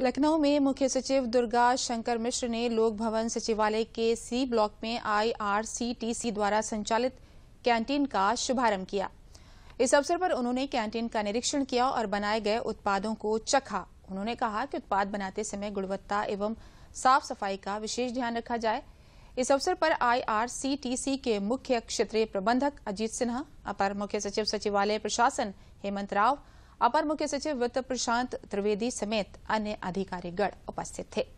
लखनऊ में मुख्य सचिव दुर्गा शंकर मिश्र ने लोक भवन सचिवालय के सी ब्लॉक में आईआरसीटीसी द्वारा संचालित कैंटीन का शुभारंभ किया इस अवसर पर उन्होंने कैंटीन का निरीक्षण किया और बनाए गए उत्पादों को चखा उन्होंने कहा कि उत्पाद बनाते समय गुणवत्ता एवं साफ सफाई का विशेष ध्यान रखा जाए इस अवसर पर आईआरसीटीसी के मुख्य क्षेत्रीय प्रबंधक अजीत सिन्हा अपर मुख्य सचिव सचिवालय प्रशासन हेमंत राव अपर मुख्य सचिव वित्त प्रशांत त्रिवेदी समेत अन्य अधिकारीगण उपस्थित थे